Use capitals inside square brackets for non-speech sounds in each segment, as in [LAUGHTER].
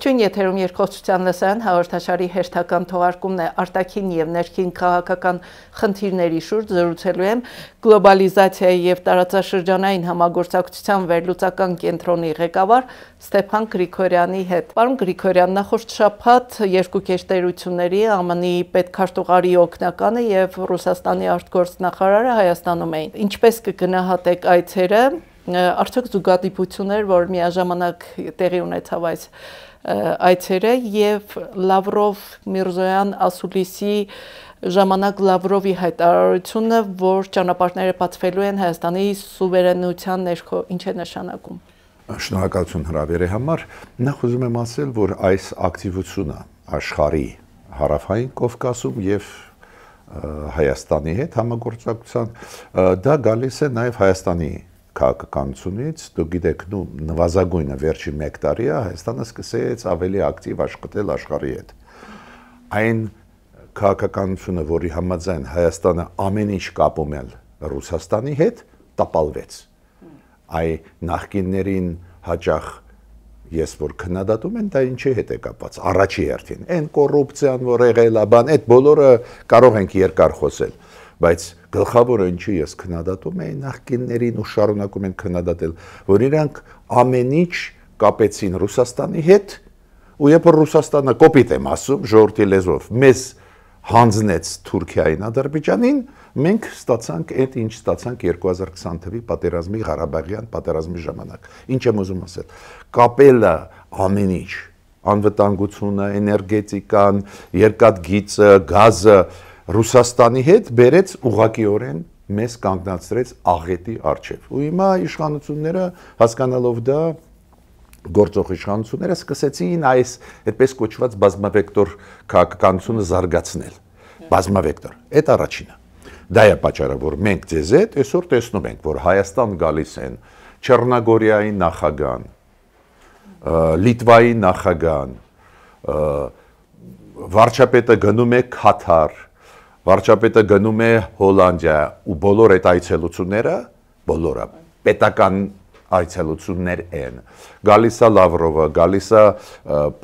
Ողջույն եթերում երկխոսության լսարան հաղորդաշարի հերթական թողարկումն է արտաքին եւ ներքին քաղաքական խնդիրների շուրջ զրուցելու եմ գլոբալիզացիայի եւ տարածաշրջանային համագործակցության վերլուծական կենտրոնի ղեկավար Ստեփան Գրիգորյանի հետ։ Պարոն Գրիգորյան, նախորդ շաբաթ երկու կերտերությունների ԱՄՆ-ի պետքարտուղարի օկնականը եւ Ռուսաստանի արտգործնախարարը Հայաստանում էին։ Ինչպես կգնահատեք այցերը, արդյոք զուգադիպություններ, որ միաժամանակ տեղի ունեցավ այս այցերը եւ Լավրով Միրզոյան Ասուլիսի ժամանակ Լավրովի հայտարարությունը, որ ճանապարհները բացվելու են Հայաստանի սուվերենության ներքո, ինչ է նշանակում։ Շնորհակալություն հրավերի համար։ Նախ ուզում եմ ասել, որ այս ակտիվությունը աշխարհի հարավային Կովկասում եւ Հայաստանի հետ համագործակցության դա գալիս է նաև Հայաստանի քաղաքականությունից, դուք գիտեք, նու նվազագույնը վերջի 1 տարի է Հայաստանը սկսեց ավելի ակտիվ աշխատել աշխարհի հետ։ Այն քաղաքականությունը, որի համաձայն Հայաստանը ամեն ինչ կապում է Ռուսաստանի հետ, տապալվեց։ Այ նախկիններին հաճախ ես որ քննադատում են դա ինչի հետ է կապված առաջի հերթին այն կոռուպցիան որ եղել է բան այդ բոլորը կարող ենք երկար խոսել բայց գլխավորը ինչի ես քննադատում եի նախկիններին ու շարունակում են քննադատել, որ իրանք ամեն ինչ կապեցին Ռուսաստանի հետ ու երբ Ռուսաստանը կոպիտ եմ ասում ժողովրդի լեզվով մեզ հանձնեց Թուրքիային Ադրբեջանին, մենք ստացանք այդ ինչ ստացանք 2020 թվականի պատերազմի Ղարաբաղյան պատերազմի ժամանակ։ Ինչ եմ ուզում ասել։ Կապելը ամեն ինչ, անվտանգությունը, էներգետիկան, երկաթգիծը, գազը, գազը Ռուսաստանի հետ բերեց ուղակիորեն մեզ կանգնացրեց աղետի արչև։ Ու հիմա իշխանությունները հասկանալով դա գործող իշխանությունները սկսեցին այս այդպես կոչված բազմավեկտոր քաղաքականությունը զարգացնել։ Բազմավեկտոր։ Այդ առաջինը։ Դա է պատճառը, որ մենք ձեզ հետ այսօր տեսնում ենք, որ Հայաստան գալիս են Չեռնագորիայի նախագահան, Լիտվայի նախագահան, վարչապետը գնում է Կաթար, վարչապետը գնում է Հոլանդիա ու բոլոր այդ այցելությունները, բոլորը պետական այցելություններ են։ Գալիս է Լավրովը, գալիս է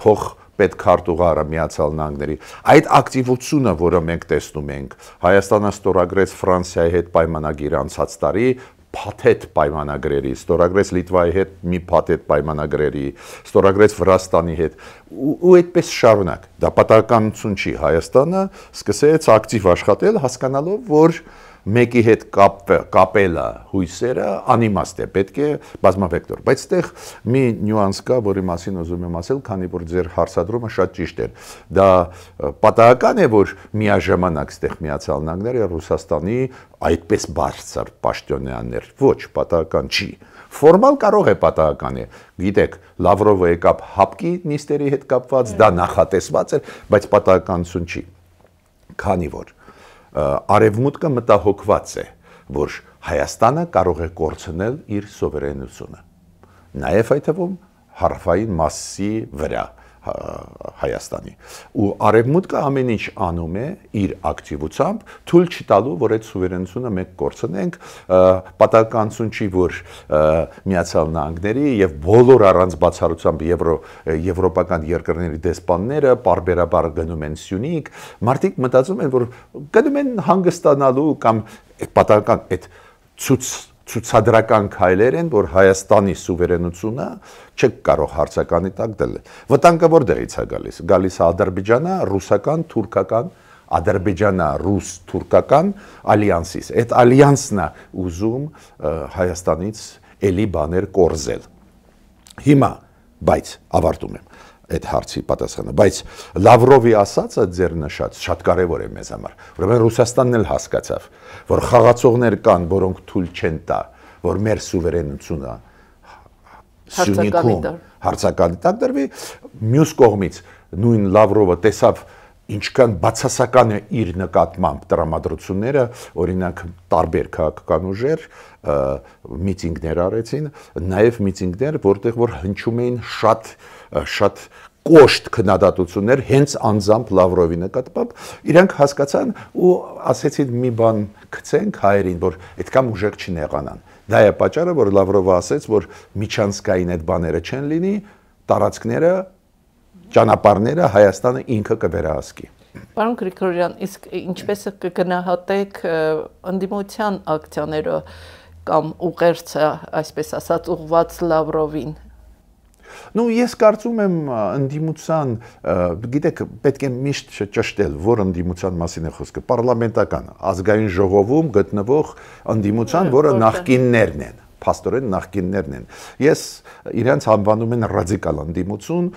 փող պետքարտուղարը Միացյալ Նահանգների։ Այդ ակտիվությունը, որը մենք տեսնում ենք, Հայաստանը ստորագրեց Ֆրանսիայի հետ պայմանագիր անցած տարի, փաթեթ պայմանագրերի, ստորագրեց Լիտվայի հետ մի փաթեթ պայմանագրերի, ստորագրեց Վրաստանի հետ ու, ու այդպես շարունակ։ Դա պատահականություն չի, Հայաստանը սկսեց ակտիվ աշխատել, հասկանալով, որ մեկի հետ կապ, կապելը հույսերը անիմաստ է, պետք է բազմավեկտոր, բայց այդտեղ մի նյուանս կա, որի մասին ուզում եմ ասել, քանի որ ձեր հարցադրումը շատ ճիշտ էր։ Դա պատահական է, որ միաժամանակ այդտեղ Միացյալ Նահանգները Ռուսաստանի այդպես բարձր պաշտոնյաներ ոչ պատահական չի։ Ֆորմալ կարող է պատահական է։ Գիտեք, Լավրովը եկավ հապկի նիստերի հետ կապված, դա նախատեսված էր, բայց պատահականություն չի։ Քանի որ արևմուտքը մտահոգված է, որ Հայաստանը կարող է կորցնել իր սովերենությունը։ Նաև այդ թվում հարավային մասի վրա, Հայաստանի։ Ու արևմուտքը ամեն ինչ անում է իր ակտիվությամբ, թույլ չտալու, որ այդ սուվերենությունը մենք կորցնենք, պատահականություն չի, որ Միացյալ Նահանգների եւ բոլոր առանց բացառությամբ եվրո եվրոպական երկրների դեսպանները բարբերաբար գնում են Սյունիք, մարդիկ մտածում են, որ գնում են հանգստանալու կամ այդ պատահական այդ ցույց ցուցադրական քայլեր են, որ Հայաստանի սուվերենությունը չկարող հարցականի տակ դնել։ Վտանգը որտեղից է գալիս։ Գալիս է Ադրբեջանա, ռուսական, թուրքական, Ադրբեջանա ռուս թուրքական ալիանսից։ Այդ ալիանսն է ուզում Հայաստանից էլի բաներ կորզել։ Հիմա, բայց ավարտում եմ այդ հարցի պատասխանը, բայց Լավրովի ասածը ձեր նշած շատ կարևոր է մեզ համար։ Ուրեմն Ռուսաստանն էլ հասկացավ, որ խաղացողներ կան, որոնք թույլ չեն տա, որ մեր սուվերենությունը Սյունիքում հարցականի տակ դրվի։ Մյուս կողմից նույն Լավրովը տեսավ, որ ինչքան բացասական է իր նկատմամբ տրամադրությունները, օրինակ տարբեր քաղաքական ուժեր միտինգներ արեցին, նաև միտինգներ, որտեղ որ հնչում էին շատ շատ կոշտ քննադատություններ հենց անձամբ Լավրովի նկատմամբ իրանք հասկացան ու ասեցին մի բան գցենք հայերին որ այդքան ուժեղ չնեղանան դա է պատճառը որ Լավրովը ասեց որ միջանցքային այդ բաները չեն լինի տարածքները ճանապարհները Հայաստանը ինքը կվերահսկի։ Պարոն Գրիգորյան, իսկ ինչպես կգնահատեք ընդդիմության ակցիաները կամ ուղերձը, այսպես ասած, ուղված Լավրովին։ Ну, ես կարծում եմ ընդդիմության, գիտեք, պետք է միշտ ճշտել, որ ընդդիմության մասին է խոսքը, պարլամենտական, ազգային ժողովում գտնվող ընդդիմության, որը նախկիններն են փաստորեն նախկիններն են։ Ես իրենց անվանում են ռադիկալ անդիմություն,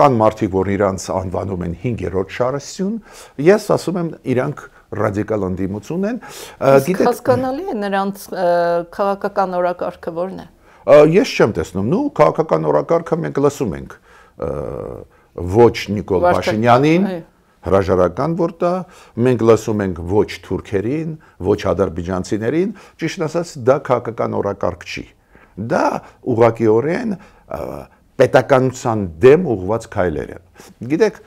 կան մարդիկ, որ իրենց անվանում են 5-րդ շարասյուն, ես ասում եմ իրանք ռադիկալ անդիմություն են։ Գիտեք, հասկանալի է նրանց քաղաքական օրակարգը ո՞րն է։ Ես չեմ տեսնում, նու քաղաքական օրակարգը մենք լսում ենք ոչ Նիկոլ Փաշինյանին, հրաժարական որ տա, մենք լսում ենք ոչ թուրքերին, ոչ ադրբեջանցիներին, ճիշտ ասած դա քաղաքական օրակարգ չի։ Դա ուղղակիորեն պետականության դեմ ուղված քայլեր են։ Գիտեք,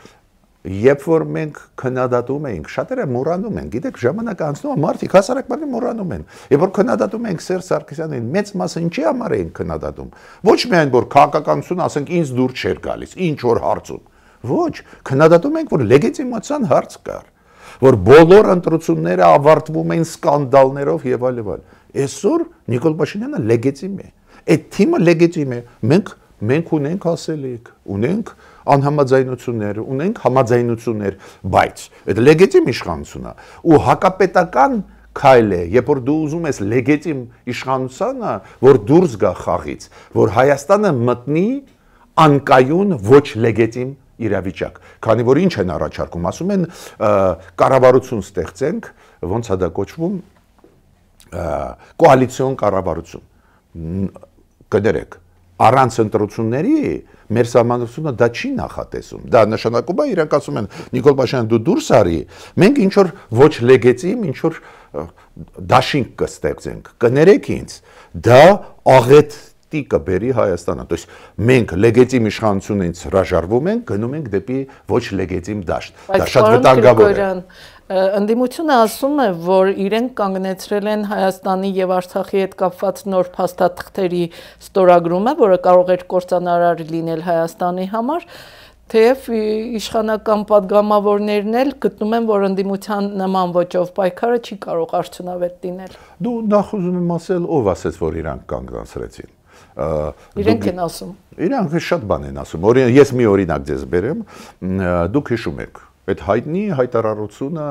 Երբ որ մենք քննադատում էինք, շատերը մոռանում են, գիտեք, ժամանակը անցնում է, մարդիկ հասարակ բանը մոռանում են։ Երբ որ քննադատում ենք Սերժ Սարգսյանին, մեծ մասը ինչի համար էին քննադատում։ Ոչ միայն որ քաղաքականությունը, ասենք, ինձ դուր չէր գալիս, ինչ որ հարցում, Ոչ, քննադատում ենք, որ լեգիտիմացիան հարց կա, որ բոլոր ընտրությունները ավարտվում են սկանդալներով եւ այլ եւ այլ։ Այսօր Նիկոլ Փաշինյանը լեգիտիմ է։ Այդ թիմը լեգիտիմ է։ Մենք մենք ունենք ասելիք, ունենք անհամաձայնություններ, ունենք համաձայնություններ, բայց այդ լեգիտիմ իշխանությունն է ու հակապետական քայլ է, երբ որ դու ուզում ես լեգիտիմ իշխանությանը, որ դուրս գա խաղից, որ Հայաստանը մտնի անկայուն ոչ լեգիտիմ իրավիճակ։ Քանի որ ինչ են առաջարկում, ասում են կառավարություն ստեղծենք, ոնց է դա կոչվում, կոալիցիոն կառավարություն։ Կդերեք առանց ընտրությունների մեր համանությունը դա չի նախատեսում։ Դա նշանակում է իրանք ասում են Նիկոլ Փաշյան դու դուրս արի, մենք ինչ որ ոչ լեգիտիմ, ինչ որ դաշինք կստեղծենք։ Կներեք ինձ։ Դա աղետ տիկը բերի Հայաստանը։ То есть մենք լեգիտիմ իշխանությունից հրաժարվում ենք, գնում ենք դեպի ոչ լեգիտիմ դաշտ։ Դա շատ վտանգավոր է։ Անդիմությունը ասում է, որ իրենք կանգնեցրել են Հայաստանի եւ Արցախի հետ կապված նոր փաստաթղթերի ստորագրումը, որը կարող էր կորցանարար լինել Հայաստանի համար, թեև իշխանական падգամավորներն էլ գտնում են, որ ընդդիմության նման ոչով պայքարը չի կարող արդյունավետ լինել։ Դու նախ ուզում եմ ասել, ով ասեց, որ իրանք կանգնացրեցին։ Իրենք են ասում։ Իրանք շատ բան են ասում։ Օրինակ ես մի օրինակ ձեզ բերեմ, դուք հիշում եք Այդ հայտնի հայտարարությունը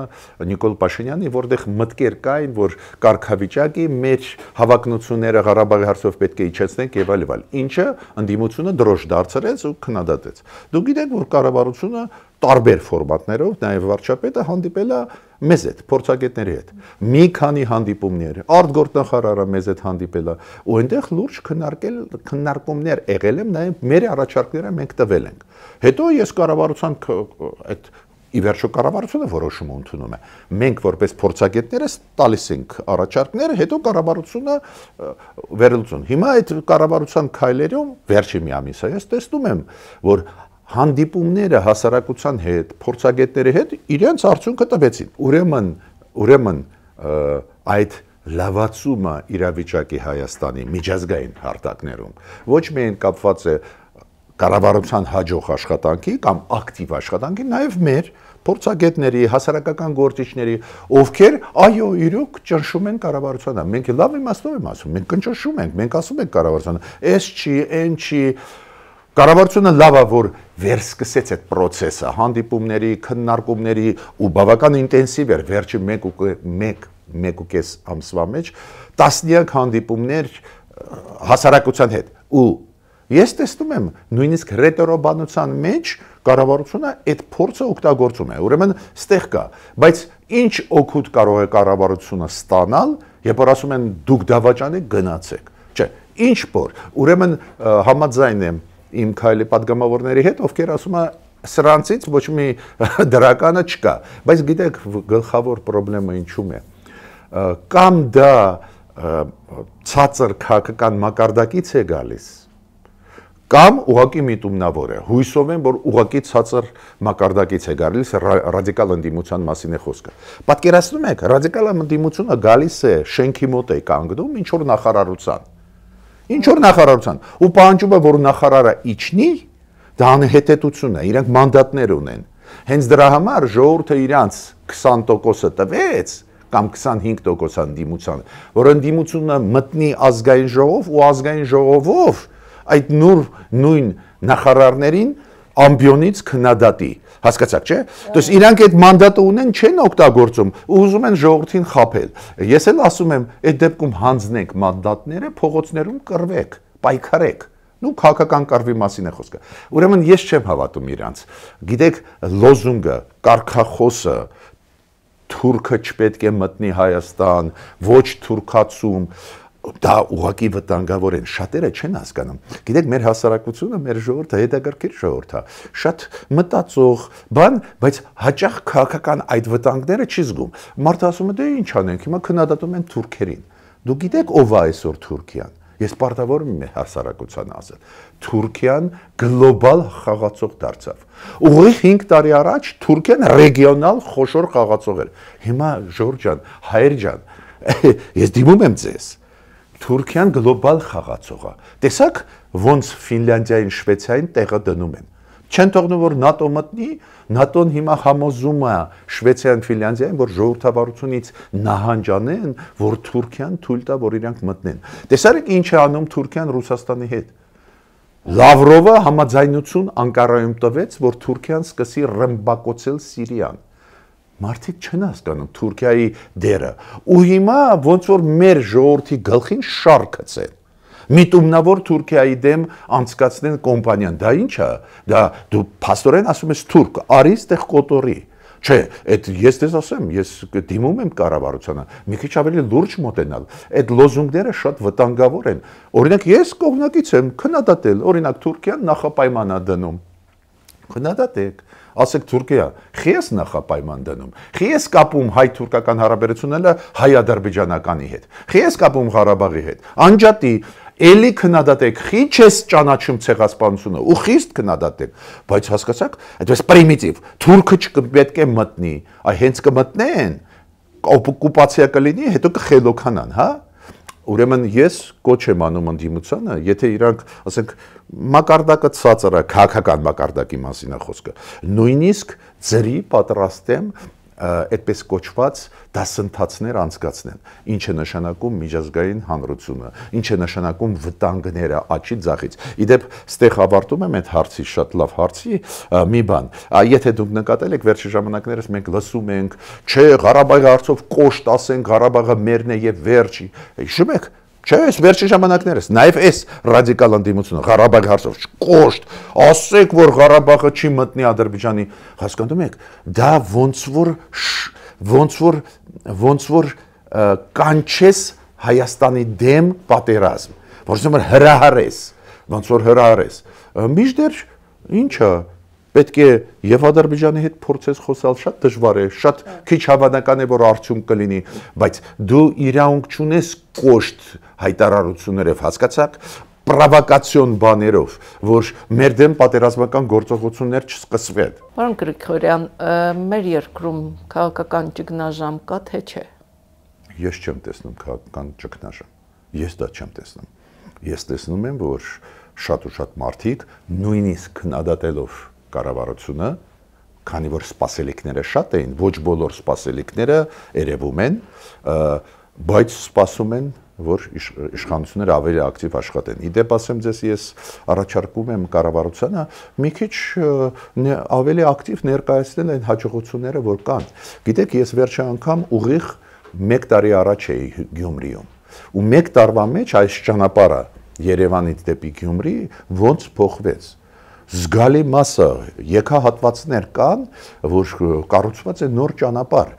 Նիկոլ Փաշինյանի, որտեղ մտքեր կային, որ Կարքավիճակի մեջ հավակնությունները Ղարաբաղի հարցով պետք է իջեցնենք եւ այլ այլ։ Ինչը ընդդիմությունը դրոշ դարձրեց ու քննադատեց։ Դու գիտեք, որ կառավարությունը տարբեր ֆորմատներով նաև վարչապետը հանդիպել է մեզ հետ, փորձագետների հետ։ Մի քանի հանդիպումներ, արտգործնախարարը մեզ հետ հանդիպել է, ու այնտեղ լուրջ քննարկել քննարկումներ եղել են, նաև մեր առաջարկները մենք տվել ենք։ Հետո ես կառավարության այդ ի վերջո կառավարությունը որոշում ընդունում է։ Մենք որպես փորձագետները տալիս ենք առաջարկները, հետո կառավարությունը վերլուծում։ Հիմա այդ կառավարության քայլերում վերջի մի ամիսը ես տեսնում եմ, որ հանդիպումները հասարակության հետ, փորձագետների հետ իրենց արդյունքը տվեցին։ Ուրեմն, ուրեմն այդ լավացումը իրավիճակի Հայաստանի միջազգային հարթակներում ոչ միայն կապված է կառավարության հաջող աշխատանքի կամ ակտիվ աշխատանքի նաև մեր փորձագետների, հասարակական գործիչների, ովքեր այո, իրոք ճնշում են կառավարությանը։ Մենք լավ իմաստով եմ ասում, մենք կնճնշում ենք, մենք ասում ենք կառավարությանը, «Էս չի, այն չի»։ Կառավարությունը լավ է, որ վերսկսեց այդ process-ը, հանդիպումների, քննարկումների ու բավական ինտենսիվ էր վերջի 1.1 1.5 ամսվա մեջ տասնյակ հանդիպումներ հասարակության հետ ու Ես տեսնում եմ, նույնիսկ ռետորոբանության մեջ կառավարությունը այդ փորձը օգտագործում է։ Ուրեմն ստեղ կա, բայց ինչ օգուտ կարող է կառավարությունը ստանալ, երբ որ ասում են դուք դավաճան եք գնացեք։ Չէ, ինչ որ, ուրեմն համաձայն եմ իմ քայլի падգամավորների հետ, ովքեր ասում են սրանցից ոչ մի դրականը չկա, բայց գիտեք գլխավոր խնդրը ինչում է։ Կամ դա ցածր քաղաքական մակարդակից է գալիս, կամ ուղակի միտումնավոր է։ Հույսով եմ, որ ուղակի ցածր մակարդակից է գալիս ռադիկալ ընդդիմության մասին է խոսքը։ Պատկերացնում եք, ռադիկալ ընդդիմությունը գալիս է շենքի մոտ է կանգնում ինչ որ նախարարության։ Ինչ որ նախարարության ու պահանջում է, որ նախարարը իջնի, դա անհետետություն է, իրենք մանդատներ ունեն։ Հենց դրա համար ժողովուրդը իրանց 20%-ը տվեց, կամ 25% դիմության, որ ընդդիմությունը մտնի ազգային ժողով ու ազգային ժողովով այդ նուր նույն նախարարներին ամբիոնից քննադատի հասկացաք չէ то есть իրանք այդ մանդատը ունեն չեն օգտագործում ու ուզում են ժողովրդին խაფել ես էլ ասում եմ այդ դեպքում հանձնենք մանդատները փողոցներում կռվեք պայքարեք նու քաղաքական կարգի մասին է խոսքը ուրեմն ես չեմ հավատում իրանց գիտեք լոզունգը կարքախոսը թուրքը չպետք է մտնի հայաստան ոչ թուրքացում դա ուղակի վտանգավոր են շատերը չեն հասկանում գիտեք մեր հասարակությունը մեր ժողովուրդը հետագրքիր ժողովուրդ է շատ մտածող բան բայց հաճախ քաղաքական այդ վտանգները չի զգում մարդը ասում է դե ի՞նչ անենք հիմա քննադատում են թուրքերին դու գիտեք ով է այսօր Թուրքիան ես պարտավոր եմ հասարակության ասել Թուրքիան գլոբալ խաղացող դարձավ ուղի 5 տարի առաջ Թուրքիան ռեգիոնալ խոշոր խաղացող էր հիմա Ժորջան Հայերջան [LAUGHS] ես դիմում եմ ձեզ Թուրքիան գլոբալ խաղացող է։ Տեսակ ոնց Ֆինլանդիային, Շվեცияին տեղը դնում են։ Չեն թողնում որ ՆԱՏՕ մտնի, ՆԱՏՕ-ն հիմա համոզում է Շվեცияին, Ֆինլանդիային, որ ժողովրդավարությունից նահանջանեն, որ Թուրքիան թույլ տա, որ իրանք մտնեն։ Տեսարեք ինչ է անում Թուրքիան Ռուսաստանի հետ։ Լավրովը համաձայնություն Անկարայում տվեց, որ Թուրքիան սկսի ռմբակոծել Սիրիան մարդիկ չեն հասկանում Թուրքիայի դերը։ Ու հիմա ոնց որ մեր ժողովրդի գլխին շար կցեն։ Միտումնավոր Թուրքիայի դեմ անցկացնեն կոմպանիան։ Դա ի՞նչ է։ Դա դու փաստորեն ասում ես թուրք, արի ստեղ կոտորի։ Չէ, այդ ես դες ասեմ, ես դիմում եմ կառավարությանը մի քիչ ավելի լուրջ մոտենալ։ Այդ լոզունգները շատ վտանգավոր են։ Օրինակ ես կողմնակից եմ քննադատել, օրինակ Թուրքիան նախապայման է դնում։ Քննադատեք, ասեք Թուրքիա, խիես նախապայման դնում, խիես կապում հայ-թուրքական հարաբերությունները հայ-ադրբեջանականի հետ, խիես կապում Ղարաբաղի հետ, անջատի, էլի քննադատեք, խի չես ճանաչում ցեղասպանությունը ու խիստ քննադատեք, բայց հասկացաք, այդպես պրիմիտիվ, թուրքը չպետք է մտնի, այ հենց կմտնեն, օկուպացիա կլինի, հետո կխելոքանան, հա՞։ Ուրեմն ես կոչ եմ անում ընդդիմությանը, եթե իրանք, ասենք, մակարդակը ցածր է, քաղաքական մակարդակի մասին է խոսքը։ Նույնիսկ ծրի պատրաստեմ այդպես կոչված դասընթացներ անցկացնեն։ Ինչը նշանակում միջազգային հանրությունը, ինչը նշանակում վտանգները աճի ձախից։ Իդեպ, ստեղ ավարտում եմ այդ հարցի շատ լավ հարցի մի բան։ Եթե դուք նկատել եք վերջի ժամանակներս մենք լսում ենք, չէ, Ղարաբաղի հարցով կոշտ ասեն, Ղարաբաղը մերն է եւ վերջի։ Հիշում եք, Չէ, այս վերջին ժամանակներս, նաև այս ռադիկալ ընդդիմությունը Ղարաբաղի հարցով կոշտ, ասեք, որ Ղարաբաղը չի մտնի Ադրբեջանի, հասկանում եք, դա ոնց որ ոնց որ ոնց որ կանչես Հայաստանի դեմ պատերազմ, որովհետև հրահարես, ոնց որ հրահարես։ Միշտ դեռ ինչա պետք է եւ Ադրբեջանի հետ փորձես խոսալ շատ դժվար է, շատ հա։ քիչ հավանական է որ արդյունք կլինի, բայց դու իրավունք չունես կոշտ հայտարարություններով, հասկացաք, պրովոկացիոն բաներով, որ մեր դեմ պատերազմական գործողություններ չսկսվեն։ Պարոն Գրիգորյան, մեր երկրում քաղաքական ճգնաժամ կա թե չէ։ Ես չեմ տեսնում քաղաքական ճգնաժամ։ Ես դա չեմ տեսնում։ Ես տեսնում եմ, որ շատ ու շատ մարդիկ նույնիսկ քննադատելով կառավարությունը, քանի որ սպասելիքները շատ էին, ոչ բոլոր սպասելիքները երևում են, բայց սպասում են որ իչ, իշխանությունները ավելի ակտիվ աշխատեն։ Իդեպ ասեմ ձեզ, ես առաջարկում եմ կառավարությանը մի քիչ ավելի ակտիվ ներկայացնել այն հաջողությունները, որ կան։ Գիտեք, ես վերջի անգամ ուղիղ 1 տարի առաջ էի Գյումրիում։ Ու 1 տարվա մեջ այս ճանապարհը Երևանից դեպի Գյումրի ոնց փոխվեց զգալի մասը եկահատվածներ կան, որ կառուցված է նոր ճանապարհ։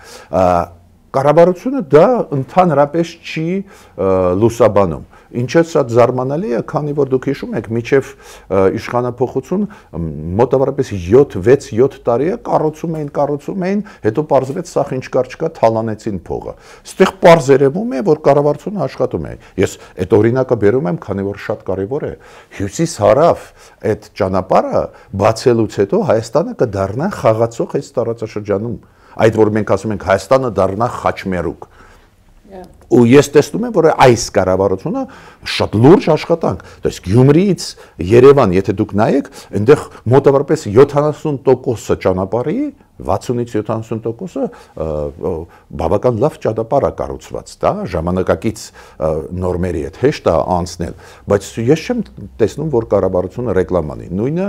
Կառավարությունը դա ընդհանրապես չի լուսաբանում ինչպես շատ զարմանալի է, քանի որ դուք հիշում եք, միջև իշխանապողություն մոտավորապես 7-6-7 տարի է կառուցում էին, կառուցում էին, հետո parzvets սա ինչ կար չկա թալանեցին փողը։ Այստեղ parz երևում է, որ կառավարությունը աշխատում է։ Ես այդ օրինակը բերում եմ, քանի որ շատ կարևոր է։ Հյուսիս հարավ այդ ճանապարհը բացելուց հետո Հայաստանը կդառնա խաղացող այս տարածաշրջանում։ Այդ որ մենք ասում ենք Հայաստանը դառնա խաչմերուկ ու ես տեսնում եմ, որ այս կառավարությունը շատ լուրջ աշխատանք, այսինքն Գյումրիից Երևան, եթե դուք նայեք, այնտեղ մոտավորապես 70%-ը ճանապարհի, 60-ից 70%-ը բավական լավ ճանապարհ է կառուցված, դա ժամանակակից նորմերի հետ հեշտ է անցնել, բայց ես չեմ տեսնում, որ կառավարությունը ռեկլաման է։ Նույնը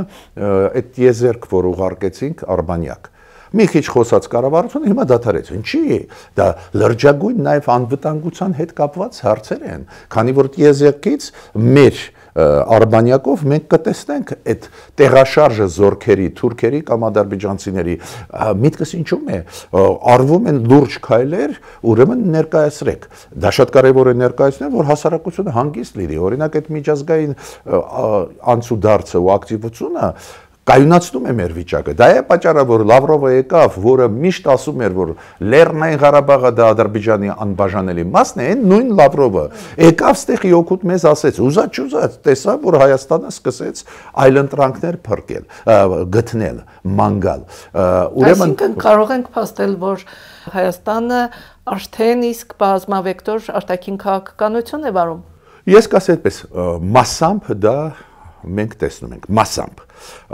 այդ եզերք, որ ուղարկեցինք Արբանյակ Մի քիչ խոսած կառավարությունը հիմա դադարեց։ Ինչի՞։ Դա լրջագույն նաև անվտանգության հետ կապված հարցեր են, քանի որ դիեզեկից մեր արբանյակով մենք կտեսնենք այդ տեղաշարժը զորքերի, թուրքերի կամ ադրբեջանցիների միտքս ինչու՞մ է արվում են լուրջ քայլեր, ուրեմն ներկայացրեք։ Դա շատ կարևոր է ներկայացնել, որ հասարակությունը հանգիստ լինի։ Օրինակ այդ միջազգային անցուդարձը ու ակտիվությունը կայունացնում է մեր վիճակը։ Դա է պատճառը, որ Լավրովը եկավ, որը միշտ ասում էր, որ Լեռնային Ղարաբաղը դա Ադրբեջանի անբաժանելի մասն է, այն նույն Լավրովը եկավ ստեղի օգուտ մեզ ասեց, ուզած չուզած, տեսա, որ Հայաստանը սկսեց այլընտրանքներ փրկել, գտնել, մանգալ։ Ուրեմն Այսինքն կարող ենք փաստել, որ Հայաստանը արդեն իսկ բազմավեկտոր արտաքին քաղաքականություն է վարում։ Ես կասեմ այդպես, մասամբ դա մենք տեսնում ենք massամբ։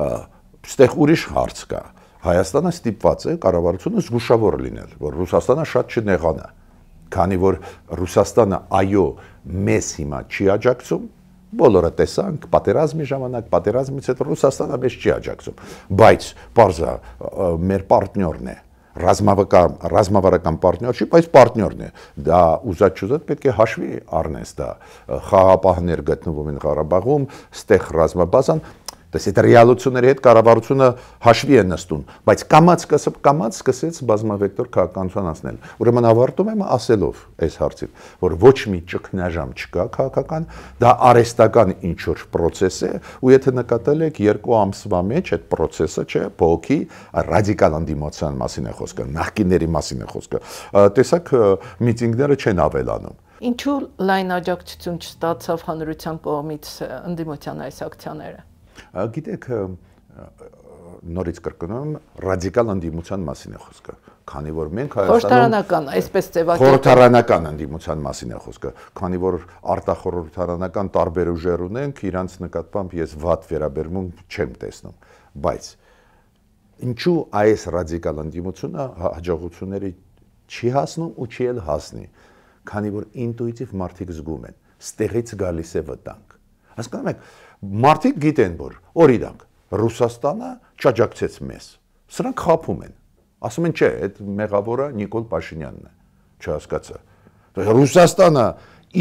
Այստեղ ուրիշ հարց կա։ Հայաստանը ստիպված է կառավարությունը զգուշավոր լինել, որ Ռուսաստանը շատ չնեղանա, քանի որ Ռուսաստանը այո, մեզ հիմա չի աջակցում, բոլորը տեսանք պատերազմի ժամանակ, պատերազմից հետո Ռուսաստանը մեզ չի աջակցում, բայց parza մեր պարտներն է, ռազմավարական ռազմավարական պարտներ չի, բայց պարտներն է։ Դա ուզած չուզած պետք է հաշվի առնես դա։ Խաղապահներ գտնվում են Ղարաբաղում, ստեղ ռազմաբազան, Դες այդ ռեալությունների հետ կառավարությունը հաշվի է նստում, բայց կամած սկսեց կամած սկսեց բազմավեկտոր քաղաքականություն անցնել։ Ուրեմն ավարտում եմ ասելով այս հարցին, որ ոչ մի ճգնաժամ չկա քաղաքական, դա արեստական ինչ որ process է, ու եթե նկատել եք երկու ամսվա մեջ այդ process-ը չէ, բողոքի ռադիկալ անդիմացիան մասին է խոսքը, նախկինների մասին է խոսքը։ Տեսեք, միտինգները չեն ավելանում։ Ինչու լայն աջակցություն չստացավ հանրության կողմից ընդդիմության այս ակցիաները Գիտեք, նորից կրկնում, ռադիկալ անդիմության մասին է խոսքը, քանի որ մենք Հայաստանում Խորհրդարանական, այսպես ծևակերպ Խորհրդարանական անդիմության մասին է խոսքը, քանի որ արտախորհրդարանական տարբեր ուժեր ունենք, իրանց նկատմամբ ես վատ վերաբերմուն չեմ տեսնում, բայց ինչու այս ռադիկալ անդիմությունը հաջողությունների չի հասնում ու չի էլ հասնի, քանի որ ինտուիտիվ մարդիկ զգում են, ստեղից գալիս է վտանգ։ Հասկանում եք, մարդիկ գիտեն, որ օրինակ Ռուսաստանը չաջակցեց մեզ։ Սրանք խափում են։ Ասում են, չէ, այդ մեղավորը Նիկոլ Փաշինյանն է։ Չհասկացա։ դե Ռուսաստանը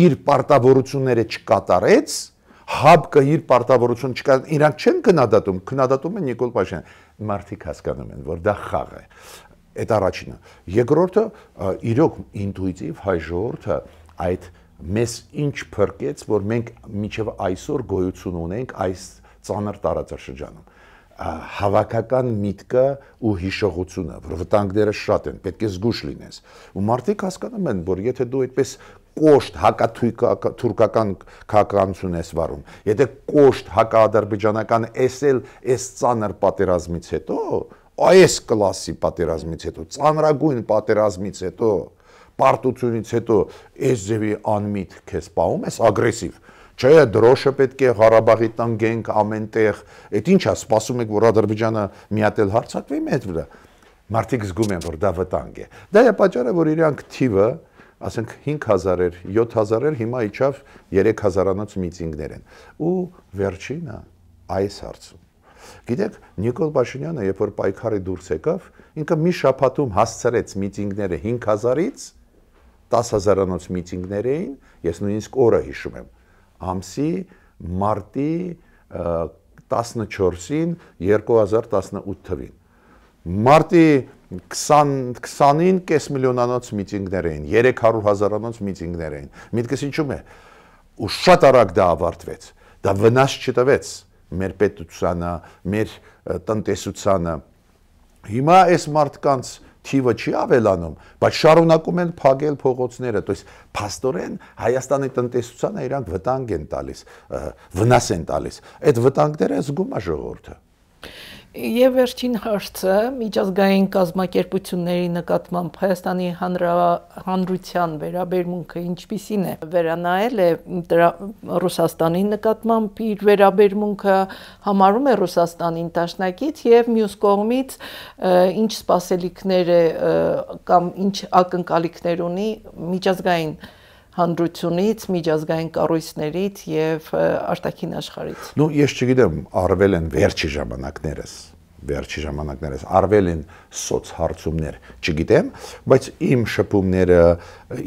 իր պարտավորությունները չկատարեց, հաբկը իր պարտավորությունը չկատարեց, իրանք չեն քննադատում, քննադատում են Նիկոլ Փաշինյանը։ Մարդիկ հասկանում են, որ դա խաղ է։ Այդ առաջինը։ Երկրորդը, իրոք ինտուիտիվ հայ ժողովուրդը այդ մեզ ինչ փրկեց, որ մենք միջև այսօր գոյություն ունենք այս ծանր տարածաշրջանում հավաքական միտքը ու հիշողությունը, որ վտանգները շատ են, պետք է զգուշ լինես։ Ու մարդիկ հասկանում են, որ եթե դու այդպես կոշտ հակաթուրքական քաղաքականություն ես վարում, եթե կոշտ հակաադրբեջանական էսել էս ծանր պատերազմից հետո, այս կլասի պատերազմից հետո, ծանրագույն պատերազմից հետո, հետո պարտությունից հետո այս ձևի անմիտ քեզ սպաում ես ագրեսիվ չէ դրոշը պետք է Ղարաբաղի տան գենք ամենտեղ այդ ի՞նչ է սպասում եք որ Ադրբեջանը միատել հարցակվի մեծ վրա մարդիկ զգում են որ դա վտանգ է դա է պատճառը որ իրանք թիվը ասենք 5000 էր 7000 էր հիմա իջավ 3000-անոց միտինգներ են ու վերջինը այս հարցում Գիտեք, Նիկոլ Փաշինյանը, երբ որ պայքարի դուրս եկավ, ինքը մի շաբաթում հասցրեց միտինգները 5000-ից 10000-անոց միտինգներ էին, ես նույնիսկ օրը հիշում եմ։ Ամսի մարտի 14-ին 2018 թվին։ Մարտի 20 20-ին կես միլիոնանոց միտինգներ էին, 300.000-անոց միտինգներ էին։ Միտքս ինչու՞մ է։ Ու շատ արագ դա ավարտվեց։ Դա վնաս չտվեց մեր պետությանը, մեր տնտեսությանը։ Հիմա այս մարդկանց թիվը չի ավելանում, բայց շարունակում են փակել փողոցները, то есть փաստորեն Հայաստանի տնտեսությանը իրանք վտանգ են տալիս, վնաս են տալիս։ Այդ վտանգները զգում է ժողովուրդը։ Եվ վերջին հարցը միջազգային կազմակերպությունների նկատմամբ Հայաստանի հանրության վերաբերմունքը ինչպիսին է։ Վերանայել է Ռուսաստանի նկատմամբ իր վերաբերմունքը, համարում է Ռուսաստանին տաշնակից եւ մյուս կողմից ինչ սպասելիքներ է կամ ինչ ակնկալիքներ ունի միջազգային հանրությունից, միջազգային կառույցներից եւ արտաքին աշխարհից։ Նու ես չգիտեմ, արվել են վերջի ժամանակներս, վերջի ժամանակներս արվել են սոցհարցումներ, չգիտեմ, բայց իմ շփումները,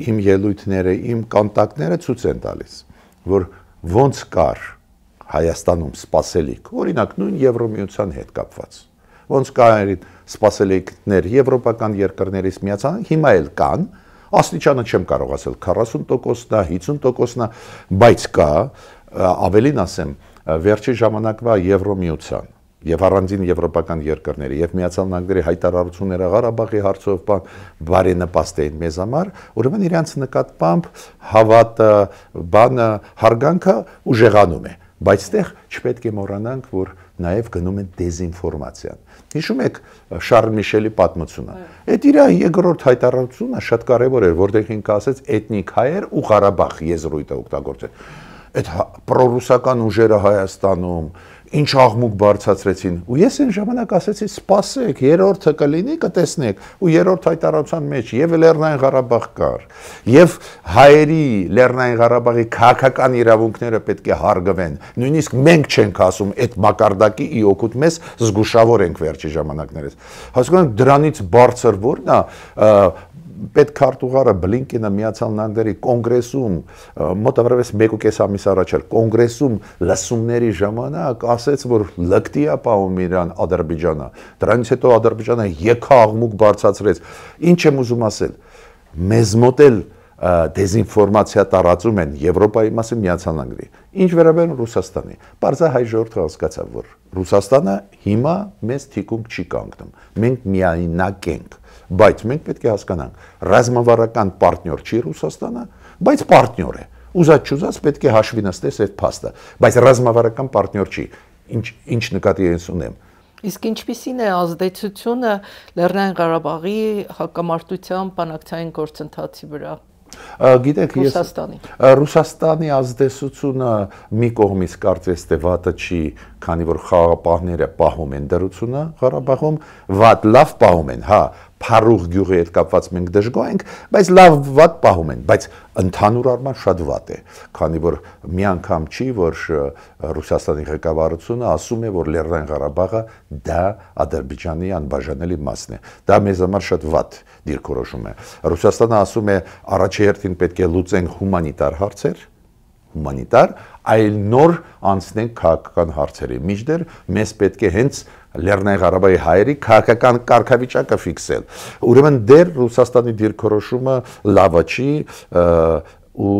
իմ ելույթները, իմ կոնտակտները ցույց են տալիս, որ ոնց կար Հայաստանում սпасելիք, օրինակ նույն Եվրոմիության հետ կապված։ Ոնց կային սпасելիքներ եվրոպական երկրներից միացան, հիմա էլ կան, Աստիճանը չեմ կարող ասել 40%-ն է, 50%-ն է, բայց կա ավելին ասեմ, վերջի ժամանակվա Եվրոմիության եւ առանձին եվրոպական երկրների եւ միացյալ նահանգների հայտարարությունները Ղարաբաղի հարցով բան բարենպաստ էին մեզ համար, ուրեմն իրանց նկատմամբ հավատը, բանը, հարգանքը ուժեղանում է, բայց այդտեղ չպետք է մոռանանք, որ նաեւ գնում են դեզինֆորմացիան։ Հիշում եք Շարլ Միշելի պատմությունը։ Այդ իր երկրորդ հայտարարությունը շատ կարևոր էր, որտեղ ինքը ասեց էթնիկ հայեր ու Ղարաբաղ եզրույթը օգտագործել։ Այդ հա, պրոռուսական ուժերը Հայաստանում, ինչ աղմուկ բարձացրեցին։ Ու ես այն ժամանակ ասեցի, սպասեք, երրորդը կլինի, կտեսնեք։ Ու երրորդ հայտարարության մեջ եւ Լեռնային Ղարաբաղ կար, եւ հայերի Լեռնային Ղարաբաղի քաղաքական իրավունքները պետք է հարգվեն։ Նույնիսկ մենք չենք ասում այդ մակարդակի ի օգուտ մեզ զգուշավոր ենք վերջի ժամանակներից։ Հասկանալու դրանից բարձր որնա պետ քարտուղարը Բլինկինը Միացյալ Նահանգների կոնգրեսում մոտավորապես 1.5 ամիս առաջ էր կոնգրեսում լսումների ժամանակ ասաց, որ լկտի է պահում իրան Ադրբեջանը։ Դրանից հետո Ադրբեջանը եկաղմուկ բարձացրեց։ Ինչ եմ ուզում ասել։ Մեզ մոտ էլ դեզինֆորմացիա տարածում են Եվրոպայի մասին Միացյալ Նահանգների։ Ինչ վերաբերում Ռուսաստանի, բարձր հայ ժողովուրդը հասկացավ, որ Ռուսաստանը հիմա մեզ թիկունք չի կանգնում։ Մենք միայնակ ենք բայց մենք պետք է հասկանանք, ռազմավարական պարտներ չի Ռուսաստանը, բայց պարտներ է։ Ուզած չուզած պետք է հաշվի նստես այդ փաստը, բայց ռազմավարական պարտներ չի։ Ինչ ինչ նկատի ես ունեմ։ Իսկ ինչպիսին է ազդեցությունը Լեռնային Ղարաբաղի հակամարտության բանակցային գործընթացի վրա։ Գիտեք, ես Ռուսաստանի Ռուսաստանի ազդեցությունը մի կողմից կարծես թե վատը չի, քանի որ խաղապահները պահում են դրությունը Ղարաբաղում, վատ լավ պահում են, հա, փառուղ գյուղի հետ կապված մենք դժգոհ ենք, բայց լավ վատ պահում են, բայց ընդհանուր առմամբ շատ վատ է, քանի որ մի անգամ չի, որ Ռուսաստանի ղեկավարությունը ասում է, որ Լեռնային Ղարաբաղը դա Ադրբեջանի անբաժանելի մասն է։ Դա մեզ համար շատ վատ դիրքորոշում է։ Ռուսաստանը ասում է, առաջերտին պետք է լուծենք հումանիտար հարցեր, հումանիտար, այլ նոր անցնենք քաղաքական հարցերի։ Միջդեռ մեզ պետք է հենց Լեռնային Ղարաբաղի հայերի քաղաքական կարգավիճակը ֆիքսել։ Ուրեմն դեռ Ռուսաստանի դիրքորոշումը լավը չի, ու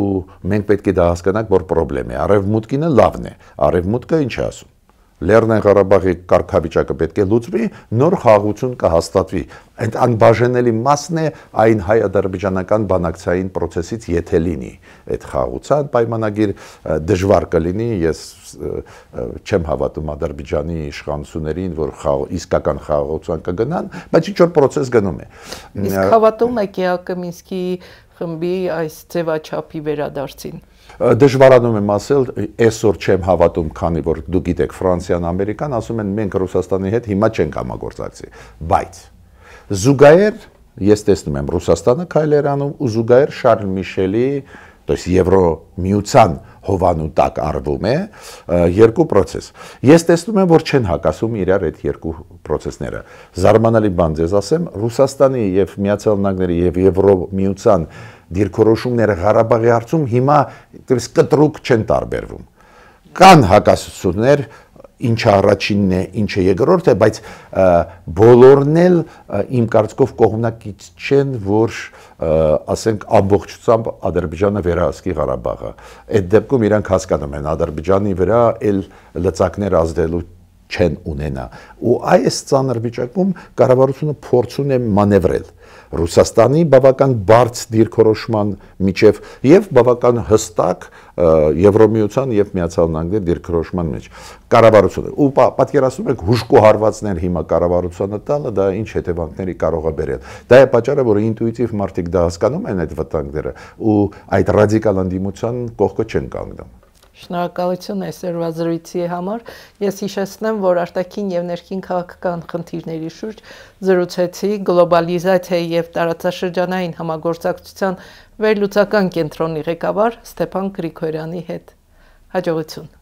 մենք պետք է դա հասկանանք, որ խնդրեմ է։ Արևմուտքինը լավն է։ Արևմուտքը ինչ է ասում։ Լեռնային Ղարաբաղի կարգավիճակը պետք է լուծվի, նոր խաղաղություն կհաստատվի։ Այդ անբաժանելի մասն է այն հայ-ադրբեջանական բանակցային process-ից, եթե լինի այդ խաղաղության պայմանագիր դժվար կլինի, ես չեմ հավատում ադրբեջանի իշխանություններին, որ խաղ, իսկական խաղաղության կգնան, բայց ինչ որ process գնում է։ Իսկ հավատում եք ԵԱԿ Մինսկի խմբի այս ձևաչափի վերադարձին դժվարանում եմ ասել, այսօր չեմ հավատում, քանի որ դու գիտեք Ֆրանսիան, Ամերիկան ասում են մենք Ռուսաստանի հետ հիմա չենք համագործակցի, բայց զուգահեռ ես տեսնում եմ Ռուսաստանը քայլերանում ու զուգահեռ Շարլ Միշելի, то есть Եվրոմիության հովանու տակ արվում է երկու process։ Ես տեսնում եմ, որ չեն հակասում իրար այդ երկու process-ները։ Զարմանալի բան ձեզ ասեմ, Ռուսաստանի եւ Միացյալ Նահանգների եւ Եվրոմիության եվ դիրքորոշումները Ղարաբաղի հարցում հիմա դրս կտրուկ չեն տարբերվում։ Կան հակասություններ, ինչը առաջինն է, ինչը երկրորդը, բայց բոլորն էլ իմ կարծիքով կողմնակից չեն, որ ասենք ամբողջությամբ Ադրբեջանը վերահսկի Ղարաբաղը։ Այդ դեպքում իրանք հասկանում են Ադրբեջանի վրա էլ լծակներ ազդելու չեն ունենա։ Ու այս ծանր վիճակում կառավարությունը փորձում է մանևրել Ռուսաստանի բավական բարձ դիրքորոշման միջև եւ բավական հստակ Եվրոմիության եւ Միացյալ Նահանգների դիրքորոշման մեջ կառավարությունը ու պատկերացնում եք հուշկու հարվածներ հիմա կառավարությանը տալը դա ինչ հետևանքների կարող է բերել դա է պատճառը որ ինտուիտիվ մարդիկ դա հասկանում են այդ վտանգները ու այդ ռադիկալ անդիմության կողքը չեն կանգնում Շնորհակալություն այսօրվա զրույցի համար։ Ես հիշեցնեմ, որ արտաքին եւ ներքին քաղաքական խնդիրների շուրջ զրուցեցի գլոբալիզացիայի եւ տարածաշրջանային համագործակցության վերլուծական կենտրոնի ղեկավար Ստեփան Գրիգորյանի հետ։ Հաջողություն։